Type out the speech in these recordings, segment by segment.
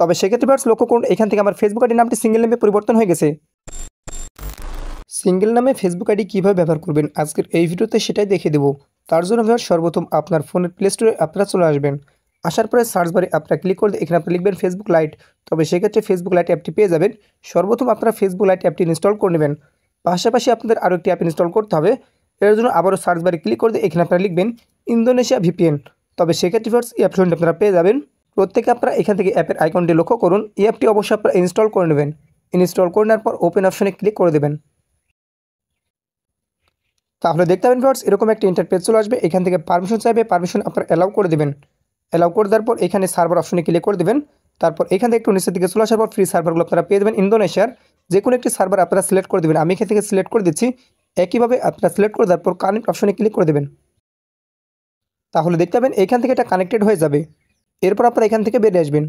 তবে সেক্ষেত্রে ব্যাটস লক্ষ্য করুন এখান থেকে আমার ফেসবুক আইডি নামটি সিঙ্গেল নামে পরিবর্তন হয়ে গেছে সিঙ্গেল নামে ফেসবুক আইডি কীভাবে ব্যবহার করবেন আজকের এই ভিডিওতে সেটাই দেখিয়ে দেবো তার জন্য ভিওর সর্বপ্রথম আপনার ফোনের প্লে স্টোরে আপনারা চলে আসবেন আসার পরে সার্চ বারে আপনারা ক্লিক করলে এখানে আপনি লিখবেন ফেসবুক লাইট তবে সেক্ষেত্রে ফেসবুক লাইট অ্যাপটি পেয়ে যাবেন সর্বপ্রথম আপনারা ফেসবুক লাইট অ্যাপটি ইনস্টল করে নেবেন পাশাপাশি আপনাদের আরও একটি অ্যাপ ইনস্টল করতে হবে এর জন্য আবারও সার্চ বারে ক্লিক করে এখানে আপনারা লিখবেন ইন্দোনেশিয়া ভিপিএন তবে সেক্ষেত্রে ভিওর্স এই অপশনটি আপনারা পেয়ে যাবেন প্রত্যেকে আপনারা এখান থেকে অ্যাপের আইকনটি লক্ষ্য করুন এই অ্যাপটি অবশ্যই আপনারা ইনস্টল করে নেবেন ইনস্টল করে নেওয়ার পর ওপেন অপশনে ক্লিক করে দেবেন তাহলে দেখতে পাবেন ফ্রেন্ডস এরকম একটা ইন্টারপেজ চলে আসবে এখান থেকে পারমিশন চাইবে পারমিশন আপনারা অ্যালাউ করে দেবেন অ্যালাউ করে দেওয়ার পর এখানে সার্ভার অপশনে ক্লিক করে দেবেন তারপর এখান থেকে একটু নিচের দিকে চলে আসার পর ফ্রি সার্ভারগুলো আপনারা পেয়ে দেবেন ইন্দোনেশিয়ার যে কোনো একটি সার্ভার আপনারা সিলেক্ট করে দেবেন আমি এখান থেকে সিলেক্ট করে দিচ্ছি একইভাবে আপনারা সিলেক্ট করে দেওয়ার পর কানেক্ট অপশনে ক্লিক করে দেবেন তাহলে দেখতে পাবেন এখান থেকে এটা কানেক্টেড হয়ে যাবে এরপর আপনারা এখান থেকে বেরিয়ে আসবেন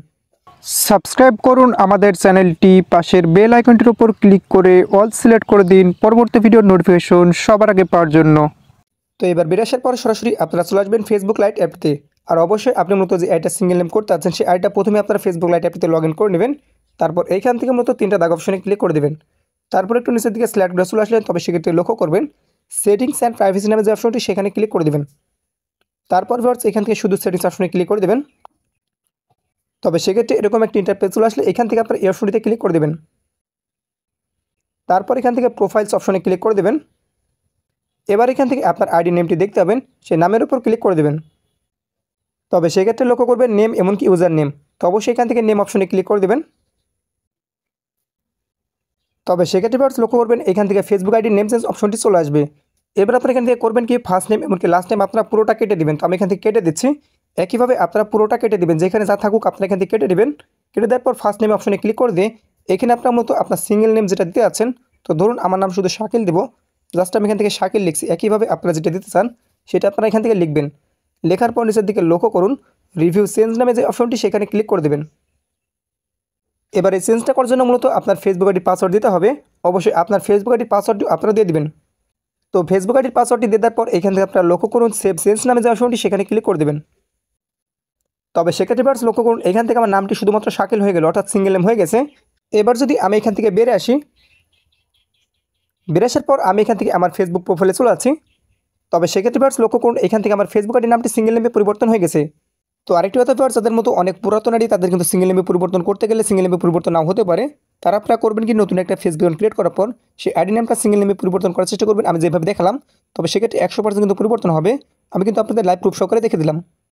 সাবস্ক্রাইব করুন আমাদের চ্যানেলটি পাশের বেল আইকনটির উপর ক্লিক করে অল সিলেক্ট করে দিন পরবর্তী ভিডিওর নোটিফিকেশন সবার আগে পাওয়ার জন্য তো এবার বেরিয়ে আসার পর সরাসরি আপনারা চলে আসবেন ফেসবুক লাইট অ্যাপতে আর অবশ্যই আপনি মূলত যে আইটা সিঙ্গেল নেম করতে আছেন সেই আইটা প্রথমে আপনারা ফেসবুক লাইট অ্যাপতে লগ ইন করে নেবেন তারপর এইখান থেকে মূলত তিনটা দাগ অপশনে ক্লিক করে দেবেন তারপর একটু নিচের দিকে স্ল্যাট চলে আসলেন তবে সেক্ষেত্রে লক্ষ্য করবেন সেটিংস অ্যান্ড প্রাইভেসি নামে যে অপশনটি সেখানে ক্লিক করে দেবেন তারপর ভার্স এখান থেকে শুধু সেটিংস অপশনে ক্লিক করে দেবেন তবে সেক্ষেত্রে এরকম একটি ইন্টারপেজ চলে আসলে এখান থেকে আপনার ইয়ারফোনটিতে ক্লিক করে দেবেন তারপর এখান থেকে প্রোফাইলস অপশনে ক্লিক করে দেবেন এবার এখান থেকে আপনার আইডি নেমটি দেখতে পাবেন সেই নামের উপর ক্লিক করে দেবেন তবে সেক্ষেত্রে লক্ষ্য করবেন নেম এমনকি ইউজার নেম তো অবশ্যই এখান থেকে নেম অপশনে ক্লিক করে দেবেন তবে সেক্ষেত্রে পার্স লক্ষ্য করবেন এখান থেকে ফেসবুক আইডি নেম চেঞ্জ অপশনটি চলে আসবে এবার আপনার এখান থেকে করবেন কি ফার্স্ট নেম এমনকি লাস্ট নেম আপনারা পুরোটা কেটে দেবেন তো আমি এখান থেকে কেটে দিচ্ছি একইভাবে আপনারা পুরোটা কেটে দেবেন যেখানে যা থাকুক আপনারা এখান থেকে কেটে দেবেন কেটে দেওয়ার পর ফার্স্ট নেম অপশনে ক্লিক করে দিয়ে এখানে আপনার মতো আপনার সিঙ্গেল নেম যেটা দিতে আছেন তো ধরুন আমার নাম শুধু শাকিল দেবো জাস্ট আমি এখান থেকে শাকিল লিখছি একইভাবে আপনারা যেটা দিতে চান সেটা আপনারা এখান থেকে লিখবেন লেখার পর নিচের দিকে লক্ষ্য করুন রিভিউ চেঞ্জ নামে যে অপশনটি সেখানে ক্লিক করে দেবেন এবার এই চেঞ্জটা করার জন্য মূলত আপনার ফেসবুক আইডির পাসওয়ার্ড দিতে হবে অবশ্যই আপনার ফেসবুক আইডির পাসওয়ার্ডটি আপনারা দিয়ে দেবেন তো ফেসবুক আইডির পাসওয়ার্ডটি দেওয়ার পর এখান থেকে আপনারা লক্ষ্য করুন সেভ চেঞ্জ নামে যে অপশনটি সেখানে ক্লিক করে দেবেন তবে সেক্ষেত্রে ব্যাটস লক্ষ্য করুন এখান থেকে আমার নামটি শুধুমাত্র শাকিল হয়ে গেল অর্থাৎ সিঙ্গেল এম হয়ে গেছে এবার যদি আমি এখান থেকে বেড়ে আসি বেড়ে আসার পর আমি এখান থেকে আমার ফেসবুক প্রোফাইলে চলে আছি তবে সেক্ষেত্রে ব্যাটস লক্ষ্য করুন এখান থেকে আমার ফেসবুক আইডি নামটি সিঙ্গেল নেমে পরিবর্তন হয়ে গেছে তো আরেকটি কথা ব্যাপার যাদের মতো অনেক পুরাতন আইডি তাদের কিন্তু সিঙ্গেল নেমে পরিবর্তন করতে গেলে সিঙ্গেল এমে পরিবর্তন নাও হতে পারে তারা আপনারা করবেন কি নতুন একটা ফেসবুক অ্যাকাউন্ট ক্রিয়েট করার পর সেই আইডি নামটা সিঙ্গেল নেমে পরিবর্তন করার চেষ্টা করবেন আমি যেভাবে দেখালাম তবে সেক্ষেত্রে একশো পার্সেন্ট কিন্তু পরিবর্তন হবে আমি কিন্তু আপনাদের লাইভ প্রুফ সহকারে দেখে দিলাম